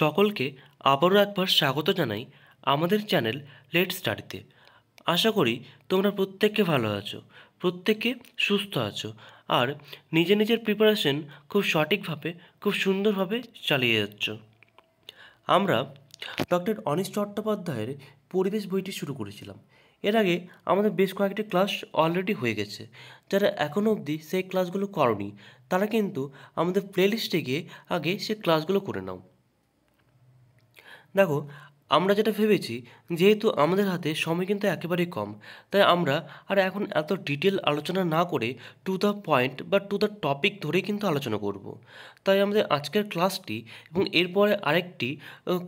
সকলকে আবারও একবার স্বাগত জানাই আমাদের চ্যানেল লেট স্টাডিতে আশা করি তোমরা প্রত্যেককে ভালো আছো প্রত্যেককে সুস্থ আছো আর নিজে নিজের প্রিপারেশন খুব সঠিকভাবে খুব সুন্দরভাবে চালিয়ে যাচ্ছ আমরা ডক্টর অনিশ চট্টোপাধ্যায়ের পরিবেশ বইটি শুরু করেছিলাম এর আগে আমাদের বেশ কয়েকটি ক্লাস অলরেডি হয়ে গেছে যারা এখনও অবধি সেই ক্লাসগুলো করনি তারা কিন্তু আমাদের প্লেলিস্টে গিয়ে আগে সে ক্লাসগুলো করে নাও দেখো আমরা যেটা ভেবেছি যেহেতু আমাদের হাতে সময় কিন্তু একেবারেই কম তাই আমরা আর এখন এত ডিটেল আলোচনা না করে টু দ্য পয়েন্ট বা টু দ্য টপিক ধরেই কিন্তু আলোচনা করব। তাই আমাদের আজকের ক্লাসটি এবং এরপরে আরেকটি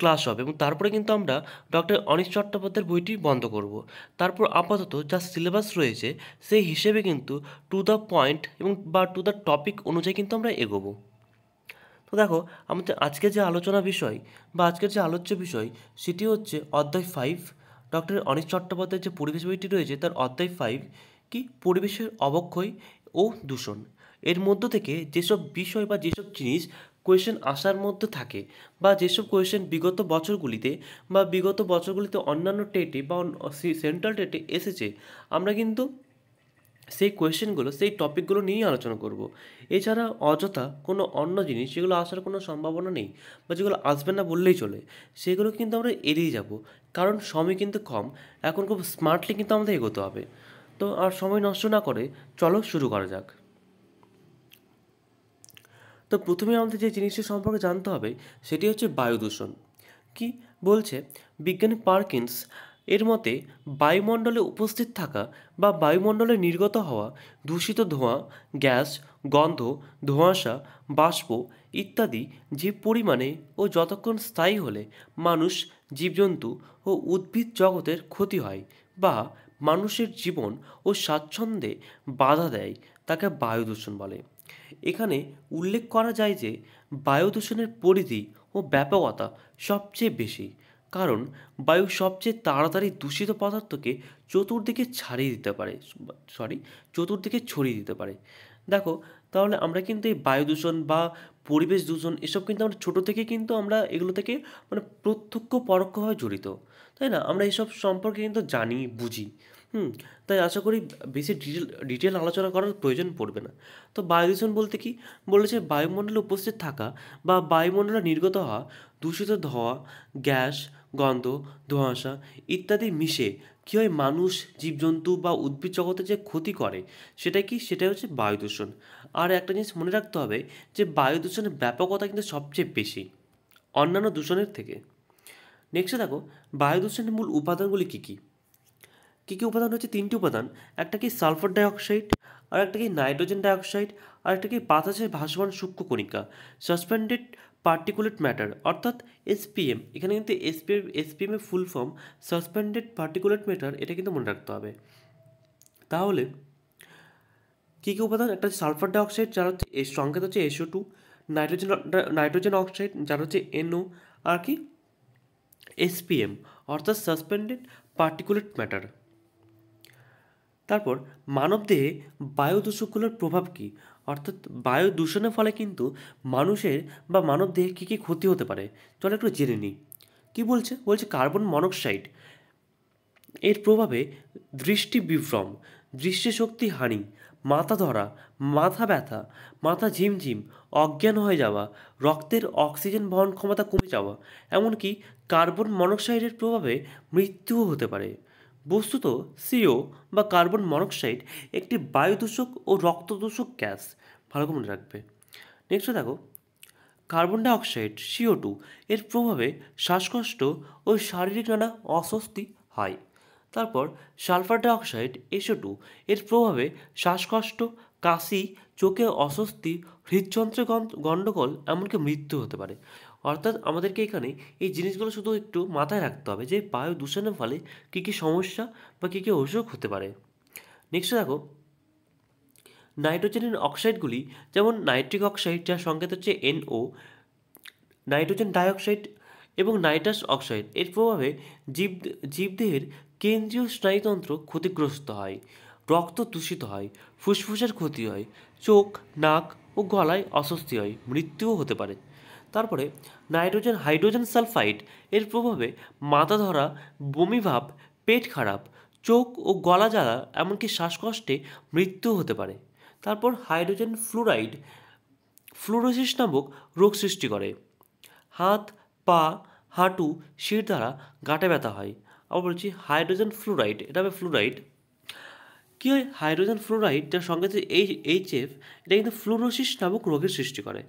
ক্লাস হবে এবং তারপরে কিন্তু আমরা ডক্টর অনিশ চট্টোপাধ্যায়ের বইটি বন্ধ করব। তারপর আপাতত যা সিলেবাস রয়েছে সেই হিসেবে কিন্তু টু দ্য পয়েন্ট এবং বা টু দ্য টপিক অনুযায়ী কিন্তু আমরা এগোবো তো দেখো আমাদের আজকে যে আলোচনা বিষয় বা আজকের যে আলোচ্য বিষয় সেটি হচ্ছে অধ্যায় ফাইভ ডক্টর অনিশ চট্টোপাধ্যায়ের যে পরিবেশ বইটি রয়েছে তার অধ্যায় ফাইভ কি পরিবেশের অবক্ষয় ও দূষণ এর মধ্য থেকে যেসব বিষয় বা যেসব জিনিস কোয়েশ্চেন আসার মধ্যে থাকে বা যেসব কোয়েশন বিগত বছরগুলিতে বা বিগত বছরগুলিতে অন্যান্য টেটে বা সেন্ট্রাল টেটে এসেছে আমরা কিন্তু সেই কোয়েশ্চেনগুলো সেই টপিকগুলো নিয়েই আলোচনা করব এছাড়া অযথা কোনো অন্য জিনিস সেগুলো আসার কোনো সম্ভাবনা নেই বা যেগুলো আসবে না বললেই চলে সেগুলো কিন্তু আমরা এড়িয়ে যাব কারণ সময় কিন্তু কম এখন খুব স্মার্টলি কিন্তু আমাদের এগোতে হবে তো আর সময় নষ্ট না করে চলো শুরু করা যাক তো প্রথমে আমাদের যে জিনিসটি সম্পর্কে জানতে হবে সেটি হচ্ছে বায়ু দূষণ কি বলছে বিজ্ঞানী পার্কিন্স এর মতে বায়ুমণ্ডলে উপস্থিত থাকা বা বায়ুমণ্ডলে নির্গত হওয়া দূষিত ধোঁয়া গ্যাস গন্ধ ধোঁয়াশা বাষ্প ইত্যাদি যে পরিমাণে ও যতক্ষণ স্থায়ী হলে মানুষ জীবজন্তু ও উদ্ভিদ জগতের ক্ষতি হয় বা মানুষের জীবন ও স্বাচ্ছন্দ্যে বাধা দেয় তাকে বায়ু দূষণ বলে এখানে উল্লেখ করা যায় যে বায়ু দূষণের পরিধি ও ব্যাপকতা সবচেয়ে বেশি কারণ বায়ু সবচেয়ে তাড়াতাড়ি দূষিত পদার্থকে চতুর্দিকে ছাড়িয়ে দিতে পারে সরি চতুর্দিকে ছড়িয়ে দিতে পারে দেখো তাহলে আমরা কিন্তু এই বায়ু দূষণ বা পরিবেশ দূষণ এসব কিন্তু আমরা ছোটো থেকে কিন্তু আমরা এগুলো থেকে মানে প্রত্যক্ষ পরোক্ষভাবে জড়িত তাই না আমরা এসব সম্পর্কে কিন্তু জানি বুঝি হুম তাই আশা করি বেশি ডিটেল ডিটেল আলোচনা করার প্রয়োজন পড়বে না তো বায়ু দূষণ বলতে কি বলেছে বায়ুমণ্ডলে উপস্থিত থাকা বা বায়ুমণ্ডলে নির্গত হওয়া দূষিত ধোঁয়া গ্যাস গন্ধ ধোঁয়াশা ইত্যাদি মিশে কী হয় মানুষ জীবজন্তু বা উদ্ভিদ জগতে যে ক্ষতি করে সেটা কি সেটাই হচ্ছে বায়ু দূষণ আর একটা জিনিস মনে রাখতে হবে যে বায়ু দূষণের ব্যাপকতা কিন্তু সবচেয়ে বেশি অন্যান্য দূষণের থেকে নেক্সটে দেখো বায়ু দূষণের মূল উপাদানগুলি কী কী কী কী উপাদান হচ্ছে তিনটি উপাদান একটা কি সালফার ডাইঅক্সাইড আর একটা কি নাইট্রোজেন ডাইঅক্সাইড আর একটা কি বাতাসের ভাসমান সূক্ষ্ম কণিকা সাসপেন্ডেড পার্টিকুলেট ম্যাটার অর্থাৎ এসপিএম এখানে কিন্তু এসপিএম এসপিএম এর full form suspended particulate matter এটা কিন্তু মনে রাখতে হবে তাহলে কী কী উপাদান একটা সালফার ডাইঅক্সাইড যার হচ্ছে সংকেত হচ্ছে SO two nitrogen nitrogen oxide যার হচ্ছে এনও আর কি এসপিএম অর্থাৎ সাসপেন্ডেড পার্টিকুলেট ম্যাটার তারপর মানবদেহে বায়ু দূষকগুলোর প্রভাব কী অর্থাৎ বায়ু দূষণের ফলে কিন্তু মানুষের বা মানবদেহে কী কী ক্ষতি হতে পারে চলো একটু জেনে নিই কী বলছে বলছে কার্বন মনোক্সাইড এর প্রভাবে দৃষ্টি বিভ্রম দৃষ্টিশক্তি হানি মাথা ধরা মাথা ব্যথা মাথা ঝিমঝিম অজ্ঞান হয়ে যাওয়া রক্তের অক্সিজেন বহন ক্ষমতা কমে যাওয়া এমনকি কার্বন মনোক্সাইডের প্রভাবে মৃত্যুও হতে পারে বস্তুত সিও বা কার্বন মনোক্সাইড একটি বায়ুদূষক ও রক্তদূষক গ্যাস ভালো করে মনে রাখবে নেক্সট দেখো কার্বন ডাইঅক্সাইড সিও টু এর প্রভাবে শ্বাসকষ্ট ও শারীরিক নানা অস্বস্তি হয় তারপর সালফার ডাইঅক্সাইড এসও টু এর প্রভাবে শ্বাসকষ্ট কাশি চোখে অস্বস্তি হৃদযন্ত্রে গণ্ডগোল এমনকি মৃত্যু হতে পারে অর্থাৎ আমাদেরকে এখানে এই জিনিসগুলো শুধু একটু মাথায় রাখতে হবে যে বায়ু দূষণের ফলে কী কী সমস্যা বা কী কী অসুখ হতে পারে নেক্সট দেখো নাইট্রোজেনের অক্সাইডগুলি যেমন নাইট্রিক অক্সাইড যার সংকেত হচ্ছে এনও নাইট্রোজেন ডাইঅক্সাইড এবং নাইট্রাস অক্সাইড এর প্রভাবে জীব জীবদেহের কেন্দ্রীয় স্নায়ুতন্ত্র ক্ষতিগ্রস্ত হয় রক্ত দূষিত হয় ফুসফুসের ক্ষতি হয় চোখ নাক ও গলায় অস্বস্তি হয় মৃত্যুও হতে পারে তারপরে নাইট্রোজেন হাইড্রোজেন সালফাইড এর প্রভাবে মাথা ধরা বমিভাব পেট খারাপ চোখ ও গলা জ্বালা এমনকি শ্বাসকষ্টে মৃত্যু হতে পারে তারপর হাইড্রোজেন ফ্লোরাইড ফ্লুরোসিস নামক রোগ সৃষ্টি করে হাত পা হাঁটু শির দ্বারা গাঁটে ব্যথা হয় আবার বলছি হাইড্রোজেন ফ্লোরাইড এটা হবে ফ্লোরাইড কী হয় হাইড্রোজেন ফ্লোরাইড যার সঙ্গে এইচ এফ এটা কিন্তু ফ্লুরোসিস নামক রোগের সৃষ্টি করে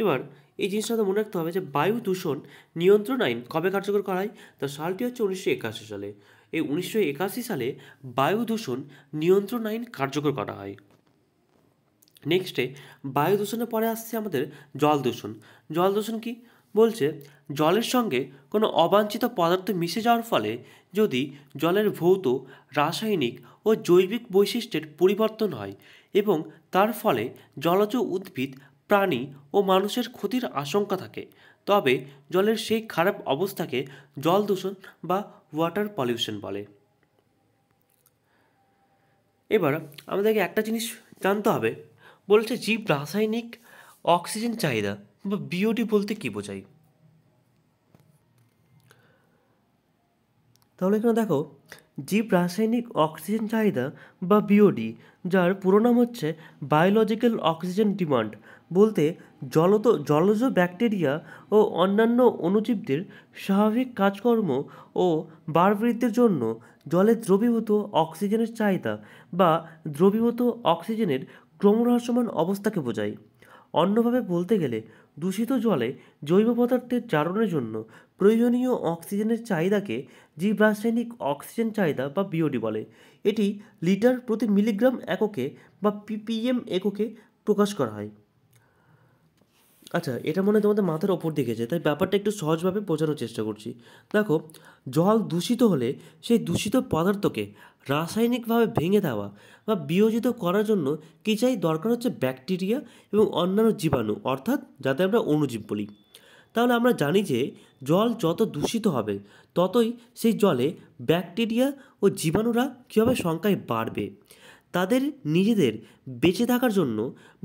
এবার এই জিনিসটা তো মনে রাখতে হবে যে বায়ু দূষণ নিয়ন্ত্রণ আইন কবে কার্যকর করা হয় তো সালটি হচ্ছে উনিশশো একাশি সালে এই উনিশশো একাশি সালে বায়ু দূষণ নিয়ন্ত্রণ আইন কার্যকর করা হয় নেক্সটে বায়ু দূষণের পরে আসছে আমাদের জল দূষণ জল দূষণ কি বলছে জলের সঙ্গে কোনো অবাঞ্ছিত পদার্থ মিশে যাওয়ার ফলে যদি জলের ভৌত রাসায়নিক ও জৈবিক বৈশিষ্ট্যের পরিবর্তন হয় এবং তার ফলে জলজ উদ্ভিদ প্রাণী ও মানুষের ক্ষতির আশঙ্কা থাকে তবে জলের সেই খারাপ অবস্থাকে জল দূষণ বা ওয়াটার পলিউশন বলে এবার আমাদেরকে একটা জিনিস জানতে হবে বলেছে জীব রাসায়নিক অক্সিজেন চাহিদা বা বিওডি বলতে কী বোঝায় তাহলে এখানে দেখো জীব রাসায়নিক অক্সিজেন চাহিদা বা বিওডি যার পুরো নাম হচ্ছে বায়োলজিক্যাল অক্সিজেন ডিমান্ড বলতে জলত জলজ ব্যাকটেরিয়া ও অন্যান্য অণুজীবদের স্বাভাবিক কাজকর্ম ও বাড়বৃদ্ধির জন্য জলে দ্রবীভূত অক্সিজেনের চাহিদা বা দ্রবীভূত অক্সিজেনের ক্রমহ্রাসমান অবস্থাকে বোঝায় অন্যভাবে বলতে গেলে দূষিত জলে জৈব পদার্থের চারণের জন্য প্রয়োজনীয় অক্সিজেনের চাহিদাকে জীব রাসায়নিক অক্সিজেন চাহিদা বা বিওডি বলে এটি লিটার প্রতি মিলিগ্রাম এককে বা পিপিএম এককে প্রকাশ করা হয় আচ্ছা এটা মনে হয় তোমাদের মাথার ওপর দিকে যায় তাই ব্যাপারটা একটু সহজভাবে বোঝানোর চেষ্টা করছি দেখো জল দূষিত হলে সেই দূষিত পদার্থকে রাসায়নিকভাবে ভেঙে দেওয়া বা বিয়োজিত করার জন্য কী চাই দরকার হচ্ছে ব্যাকটেরিয়া এবং অন্যান্য জীবাণু অর্থাৎ যাতে আমরা অণুজীব বলি তাহলে আমরা জানি যে জল যত দূষিত হবে ততই সেই জলে ব্যাকটেরিয়া ও জীবাণুরা কীভাবে সংখ্যায় বাড়বে তাদের নিজেদের বেঁচে থাকার জন্য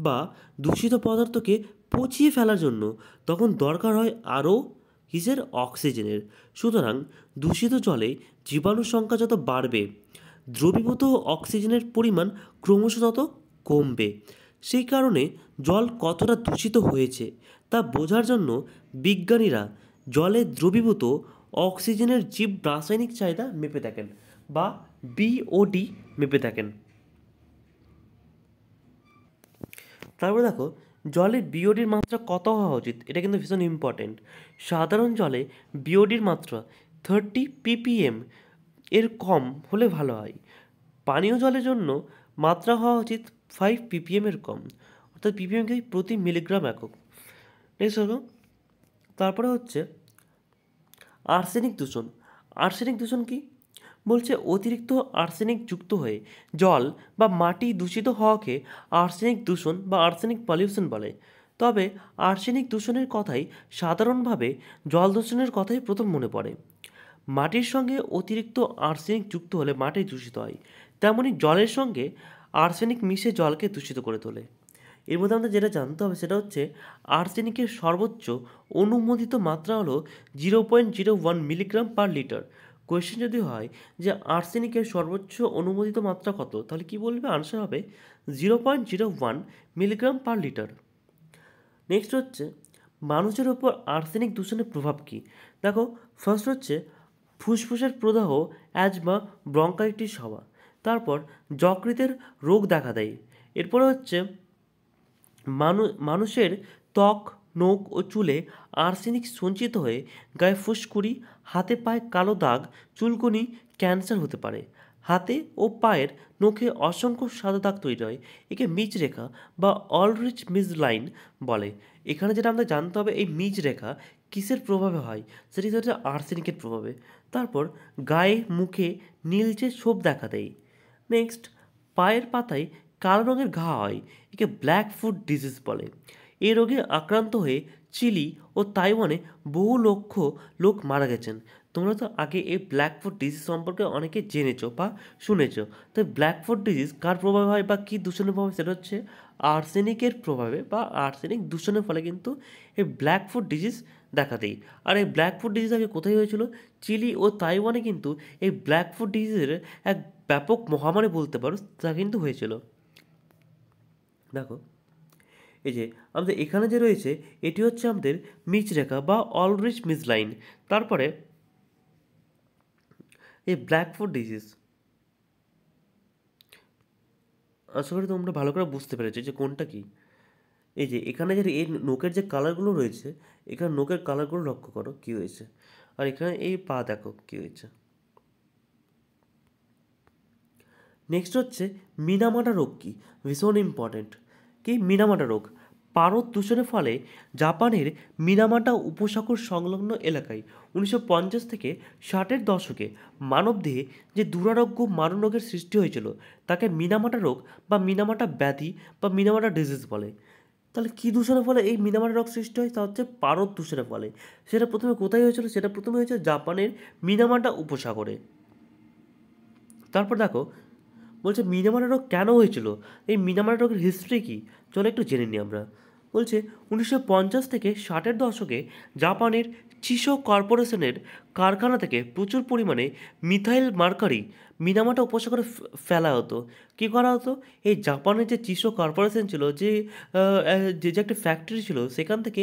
বা দূষিত পদার্থকে পচিয়ে ফেলার জন্য তখন দরকার হয় আরও কিসের অক্সিজেনের সুতরাং দূষিত জলে জীবাণুর সংখ্যা যত বাড়বে দ্রবীভূত অক্সিজেনের পরিমাণ ক্রমশ তত কমবে সেই কারণে জল কতটা দূষিত হয়েছে তা বোঝার জন্য বিজ্ঞানীরা জলে দ্রবীভূত অক্সিজেনের জীব রাসায়নিক চাহিদা মেপে থাকেন বা বিওডি মেপে থাকেন তারপরে দেখো জলে বিওডির মাত্রা কত হওয়া উচিত এটা কিন্তু ভীষণ ইম্পর্টেন্ট সাধারণ জলে বিওডির মাত্রা থার্টি পিপিএম এর কম হলে ভালো হয় পানীয় জলের জন্য মাত্রা হওয়া উচিত ফাইভ পিপিএমের কম অর্থাৎ পিপিএম কি প্রতি মিলিগ্রাম একক নেক্সট তারপরে হচ্ছে আর্সেনিক দূষণ আর্সেনিক দূষণ কি বলছে অতিরিক্ত আর্সেনিক যুক্ত হয়ে জল বা মাটি দূষিত হওয়াকে আর্সেনিক দূষণ বা আর্সেনিক পলিউশন বলে তবে আর্সেনিক দূষণের কথাই সাধারণভাবে জল দূষণের কথাই প্রথম মনে পড়ে মাটির সঙ্গে অতিরিক্ত আর্সেনিক যুক্ত হলে মাটি দূষিত হয় তেমনি জলের সঙ্গে আর্সেনিক মিশে জলকে দূষিত করে তোলে এর মধ্যে আমাদের যেটা জানতে হবে সেটা হচ্ছে আর্সেনিকের সর্বোচ্চ অনুমোদিত মাত্রা হলো zero point zero one milligram per litre question যদি হয় যে আর্সেনিকের সর্বোচ্চ অনুমোদিত মাত্রা কত তাহলে কি বলবে আনসার হবে zero point zero one milligram per litre next হচ্ছে মানুষের ওপর আর্সেনিক দূষণের প্রভাব কী দেখো ফার্স্ট হচ্ছে ফুসফুসের প্রদাহ অ্যাজমা ব্রঙ্কাইটিস হওয়া তারপর যকৃতের রোগ দেখা দেয় এরপরে হচ্ছে মানুষের ত্বক নখ ও চুলে আর্সেনিক সঞ্চিত হয়ে গায়ে ফুসকুড়ি হাতে পায়ে কালো দাগ চুলকুনি ক্যান্সার হতে পারে হাতে ও পায়ের নখে অসংখ্য সাদা দাগ তৈরি হয় একে মিজ রেখা বা অলরিচ মিজ লাইন বলে এখানে যেটা আমাদের জানতে হবে এই মিজ রেখা কিসের প্রভাবে হয় সেটি হচ্ছে আর্সেনিকের প্রভাবে তারপর গায়ে মুখে নীলচে ছোপ দেখা দেয় নেক্সট পায়ের পাতায় কালো রঙের ঘা হয় একে ব্ল্যাক ফুড ডিজিজ বলে এই রোগে আক্রান্ত হয়ে চিলি ও তাইওয়ানে বহু লক্ষ লোক মারা গেছেন তোমরা তো আগে এই ব্ল্যাক ফুড ডিজিজ সম্পর্কে অনেকে জেনেছো বা শুনেছো তো ব্ল্যাক ফুড ডিজিজ কার প্রভাবে হয় বা কী দূষণের প্রভাবে সেটা হচ্ছে আর্সেনিকের প্রভাবে বা আর্সেনিক দূষণের ফলে কিন্তু এই ব্ল্যাক ফুড ডিজিজ দেখা দেয় আর এই ব্ল্যাক ফুড ডিজিজ আগে কোথায় হয়েছিল চিলি ও তাইওয়ানে কিন্তু এই ব্ল্যাক ফুড ডিজিজের এক ব্যাপক মহামারী বলতে পারো তা কিন্তু হয়েছিল দেখো এই যে আমাদের এখানে যে রয়েছে এটি হচ্ছে আমাদের মিচ রেখা বা অলরিচ মিচ লাইন তারপরে এই ফোর ডিজিজ আশা করি তোমরা ভালো করে বুঝতে পেরেছো যে কোনটা কী এই যে এখানে যে এই নোকের যে কালারগুলো রয়েছে এখানে নোকের কালারগুলো লক্ষ্য করো কী হয়েছে আর এখানে এই পা দেখো কী হয়েছে নেক্সট হচ্ছে মিনামাটা রোগ কি ভীষণ ইম্পর্টেন্ট কি মিনামাটা রোগ পারদ দূষণের ফলে জাপানের মিনামাটা উপসাগর সংলগ্ন এলাকায় উনিশশো থেকে ষাটের দশকে মানবদেহে যে দুরারোগ্য মারণরোগের সৃষ্টি হয়েছিল তাকে মিনামাটা রোগ বা মিনামাটা ব্যাধি বা মিনামাটা ডিজিজ বলে তাহলে কী দূষণের ফলে এই মিনামাটা রোগ সৃষ্টি হয় তা হচ্ছে পারদ দূষণের ফলে সেটা প্রথমে কোথায় হয়েছিল সেটা প্রথমে হয়েছে জাপানের মিনামাটা উপসাগরে তারপর দেখো বলছে মিনামারা রোগ কেন হয়েছিল এই মিনামারা রোগের হিস্ট্রি কী চলো একটু জেনে নিই আমরা বলছে উনিশশো থেকে ষাটের দশকে জাপানের চিসো কর্পোরেশনের কারখানা থেকে প্রচুর পরিমাণে মিথাইল মার্কারি মিনামাটা উপসাগরে ফেলা হতো কী করা হতো এই জাপানের যে চিসো কর্পোরেশন ছিল যে যে যে একটা ফ্যাক্টরি ছিল সেখান থেকে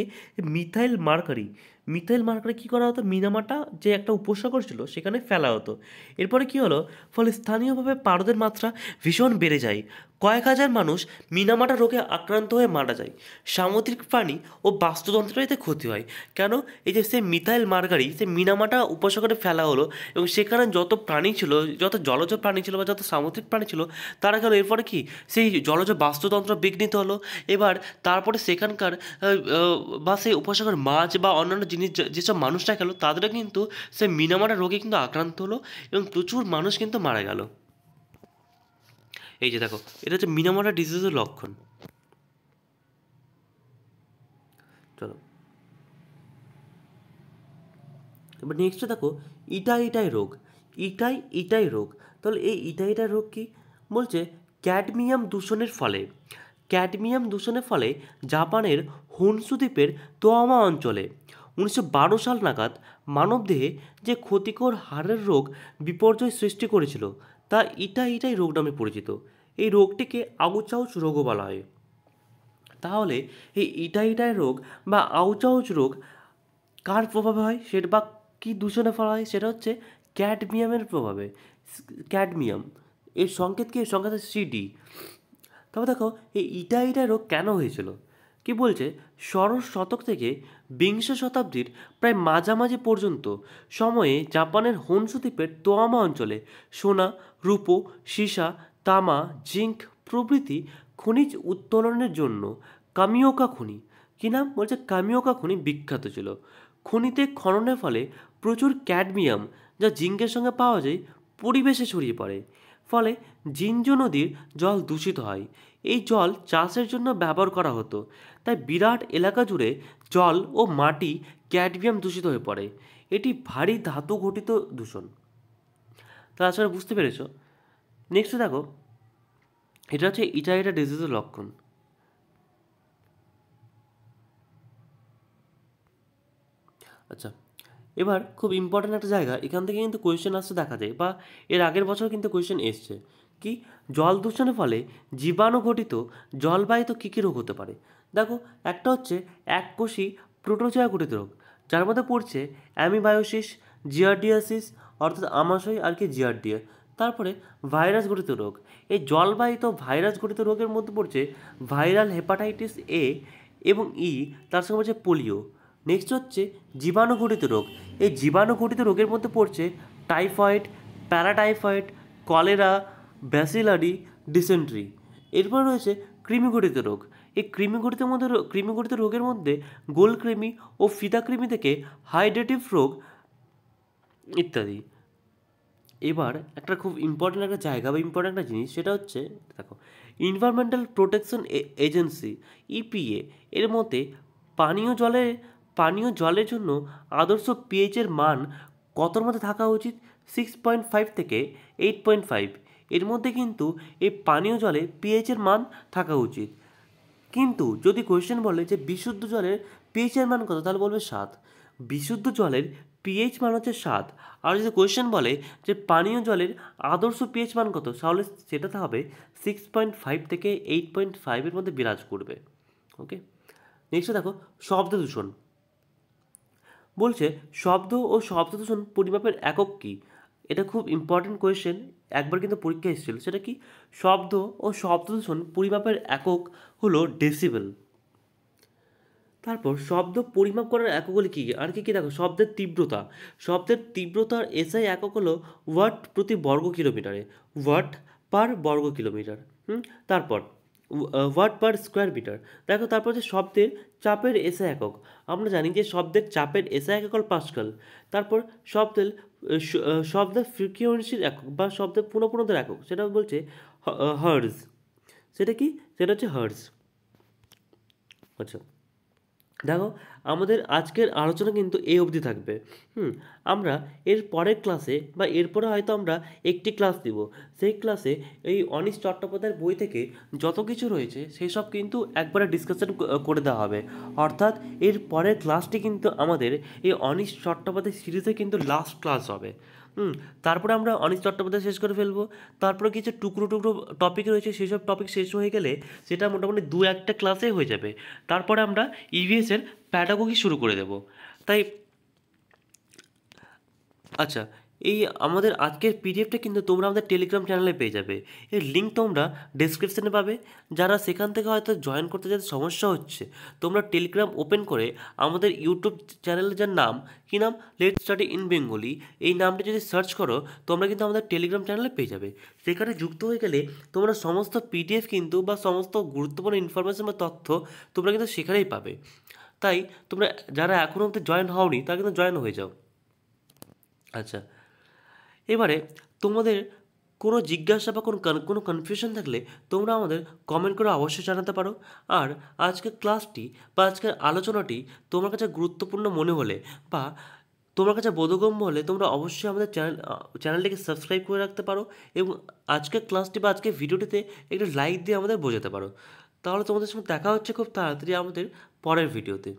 মিথাইল মার্কারি মিথাইল মার্কারি কী করা হতো মিনামাটা যে একটা উপসাগর ছিল সেখানে ফেলা হতো এরপরে কি হলো ফলে স্থানীয়ভাবে পারদের মাত্রা ভীষণ বেড়ে যায় কয়েক হাজার মানুষ মিনামাটা রোগে আক্রান্ত হয়ে মারা যায় সামুদ্রিক প্রাণী ও বাস্তুতন্ত্রের এতে ক্ষতি হয় কেন এই যে সে মিথাইল মার্গারি সে মিনামাটা উপসাগরে ফেলা হলো এবং সেখানে যত প্রাণী ছিল যত জলজ প্রাণী ছিল বা যত সামুদ্রিক প্রাণী ছিল তারা গেল এরপরে কি সেই জলজ বাস্তুতন্ত্র বিঘ্নিত হলো এবার তারপরে সেখানকার বা সেই উপসাগর মাছ বা অন্যান্য জিনিস যেসব মানুষরা খেলো তাদেরও কিন্তু সে মিনামাটা রোগে কিন্তু আক্রান্ত হলো এবং প্রচুর মানুষ কিন্তু মারা গেল এই যে দেখো এটা হচ্ছে মিনামাটা ডিজিজের লক্ষণ চলো এবার নেক্সটে দেখো ইটা ইটাই রোগ ইটাই ইটাই রোগ তাহলে এই ইটা ইটাই রোগ কি বলছে ক্যাডমিয়াম দূষণের ফলে ক্যাডমিয়াম দূষণের ফলে জাপানের হোনসু দ্বীপের তোয়ামা অঞ্চলে উনিশশো বারো সাল নাগাদ মানবদেহে যে ক্ষতিকর হাড়ের রোগ বিপর্যয় সৃষ্টি করেছিল তা ইটা ইটাই রোগ নামে পরিচিত এই রোগটিকে আগুচাউচ রোগও বলা হয় তাহলে এই ইটা ইটাই রোগ বা আউচাউচ রোগ কার প্রভাবে হয় সেটা বা কী দূষণে ফলা হয় সেটা হচ্ছে ক্যাডমিয়ামের প্রভাবে ক্যাডমিয়াম এর সংকেত কি এর সংকেত সিডি তবে দেখো এই ইটা ইটা রোগ কেন হয়েছিল কি বলছে ষোড়শ শতক থেকে বিংশ শতাব্দীর প্রায় মাঝামাঝি পর্যন্ত সময়ে জাপানের হনসু দ্বীপের তোয়ামা অঞ্চলে সোনা রূপো সীসা তামা জিঙ্ক প্রভৃতি খনিজ উত্তোলনের জন্য কামিওকা খনি কী নাম বলছে কামিওকা খনি বিখ্যাত ছিল খনিতে খননের ফলে প্রচুর ক্যাডমিয়াম যা জিঙ্কের সঙ্গে পাওয়া যায় পরিবেশে ছড়িয়ে পড়ে ফলে জিঞ্জু নদীর জল দূষিত হয় এই জল চাষের জন্য ব্যবহার করা হতো তাই বিরাট এলাকা জুড়ে জল ও মাটি ক্যাডমিয়াম দূষিত হয়ে পড়ে এটি ভারী ধাতু ঘটিত দূষণ তাছাড়া বুঝতে পেরেছ নেক্সট দেখো এটা হচ্ছে ইটাইটা ডিজিজের লক্ষণ আচ্ছা এবার খুব ইম্পর্ট্যান্ট একটা জায়গা এখান থেকে কিন্তু কোয়েশ্চেন আসতে দেখা যায় বা এর আগের বছর কিন্তু কোয়েশ্চেন এসছে কি জল দূষণের ফলে জীবাণু ঘটিত জলবাহিত কী কী রোগ হতে পারে দেখো একটা হচ্ছে এক কোষি প্রোটোজয়া ঘটিত রোগ যার মধ্যে পড়ছে অ্যামিবায়োসিস জিয়ারডিয়াসিস অর্থাৎ আমাশয় আর কি জিয়ারডিয়া তারপরে ভাইরাস ঘটিত রোগ এই জলবাহিত ভাইরাস ঘটিত রোগের মধ্যে পড়ছে ভাইরাল হেপাটাইটিস এ এবং ই তার সঙ্গে হচ্ছে পোলিও নেক্সট হচ্ছে জীবাণু ঘটিত রোগ এই জীবাণু ঘটিত রোগের মধ্যে পড়ছে typhoid paratyphoid cholera bacillary dysentery এরপর রয়েছে কৃমি ঘটিত রোগ এই কৃমি ঘটিত মধ্যে কৃমি ঘটিত রোগের মধ্যে গোলকৃমি ও ফিতাকৃমি থেকে হাইড্রেটিভ রোগ ইত্যাদি এবার একটা খুব ইম্পর্ট্যান্ট একটা জায়গা বা ইম্পর্ট্যান্ট একটা জিনিস সেটা হচ্ছে দেখো ইনভারমেন্টাল প্রোটেকশন এজেন্সি ইপিএ এর মতে পানীয় জলে পানীয় জলের জন্য আদর্শ পিএইচের মান কতর মধ্যে থাকা উচিত সিক্স পয়েন্ট ফাইভ থেকে এইট পয়েন্ট ফাইভ এর মধ্যে কিন্তু এই পানীয় জলে পিএইচের মান থাকা উচিত কিন্তু যদি কোয়েশ্চেন বলে যে বিশুদ্ধ জলের পিএইচের মান কত তাহলে বলবে সাত বিশুদ্ধ জলের পিএইচ মান হচ্ছে সাত আর যদি কোয়েশ্চেন বলে যে পানীয় জলের আদর্শ পিএইচ মান কত তাহলে সেটাতে হবে সিক্স পয়েন্ট ফাইভ থেকে এইট পয়েন্ট ফাইভের মধ্যে বিরাজ করবে ওকে নেক্সট দেখো শব্দ দূষণ বলছে শব্দ ও শব্দ দূষণ পরিমাপের একক কী এটা খুব ইম্পর্টেন্ট কোয়েশ্চেন একবার কিন্তু পরীক্ষা এসেছিল সেটা কি শব্দ ও শব্দ দূষণ পরিমাপের একক হলো ডেসিবেল তারপর শব্দ পরিমাপ করার একক হলো কী আর কি কী দেখো শব্দের তীব্রতা শব্দের তীব্রতার এসআই একক হলো ওয়াট প্রতি বর্গ কিলোমিটারে ওয়াট পার বর্গ কিলোমিটার হুম তারপর ওয়াট পার স্কোয়ার মিটার দেখো তারপর হচ্ছে শব্দের চাপের এসআই একক আমরা জানি যে শব্দের চাপের এসআই একক হল পাস্কাল তারপর শব্দের শব্দের ফ্রিকুয়েন্সির একক বা শব্দের পুনঃপুনদের একক সেটা বলছে হার্জ সেটা কি সেটা হচ্ছে হার্জ আচ্ছা দেখো আমাদের আজকের আলোচনা কিন্তু এই অবধি থাকবে হুম আমরা এর পরের ক্লাসে বা এরপরে হয়তো আমরা একটি ক্লাস দিব সেই ক্লাসে এই অনিশ চট্টোপাধ্যায়ের বই থেকে যত কিছু রয়েছে সেই সব কিন্তু একবারে ডিসকাশন করে দেওয়া হবে অর্থাৎ এর পরের ক্লাসটি কিন্তু আমাদের এই অনিশ চট্টোপাধ্যায় সিরিজে কিন্তু লাস্ট ক্লাস হবে হুম তারপরে আমরা অনিশ চট্টোপাধ্যায় শেষ করে ফেলবো তারপরে কিছু টুকরো টুকরো টপিক রয়েছে সেসব টপিক শেষ হয়ে গেলে সেটা মোটামুটি দু একটা ক্লাসে হয়ে যাবে তারপরে আমরা ইভিএসের e প্যাডাগোগি শুরু করে দেব তাই আচ্ছা এই আমাদের আজকের পিডিএফটা কিন্তু তোমরা আমাদের টেলিগ্রাম চ্যানেলে পেয়ে যাবে এর লিঙ্ক তোমরা ডিসক্রিপশানে পাবে যারা সেখান থেকে হয়তো জয়েন করতে যাতে সমস্যা হচ্ছে তোমরা টেলিগ্রাম ওপেন করে আমাদের ইউটিউব চ্যানেলের যার নাম কী নাম লেট স্টাডি ইন বেঙ্গলি এই নামটা যদি সার্চ করো তোমরা কিন্তু আমাদের টেলিগ্রাম চ্যানেলে পেয়ে যাবে সেখানে যুক্ত হয়ে গেলে তোমরা সমস্ত পিডিএফ কিন্তু বা সমস্ত গুরুত্বপূর্ণ ইনফরমেশন বা তথ্য তোমরা কিন্তু সেখানেই পাবে তাই তোমরা যারা এখনও অব্দি জয়েন হওনি তারা কিন্তু জয়েন হয়ে যাও আচ্ছা এবারে তোমাদের কোনো জিজ্ঞাসা বা কোনো কোনো কনফিউশন থাকলে তোমরা আমাদের কমেন্ট করে অবশ্যই জানাতে পারো আর আজকের ক্লাসটি বা আজকের আলোচনাটি তোমার কাছে গুরুত্বপূর্ণ মনে হলে বা তোমার কাছে বোধগম্য হলে তোমরা অবশ্যই আমাদের চ্যানেল চ্যানেলটিকে সাবস্ক্রাইব করে রাখতে পারো এবং আজকের ক্লাসটি বা আজকের ভিডিওটিতে একটু লাইক দিয়ে আমাদের বোঝাতে পারো তাহলে তোমাদের সঙ্গে দেখা হচ্ছে খুব তাড়াতাড়ি আমাদের পরের ভিডিওতে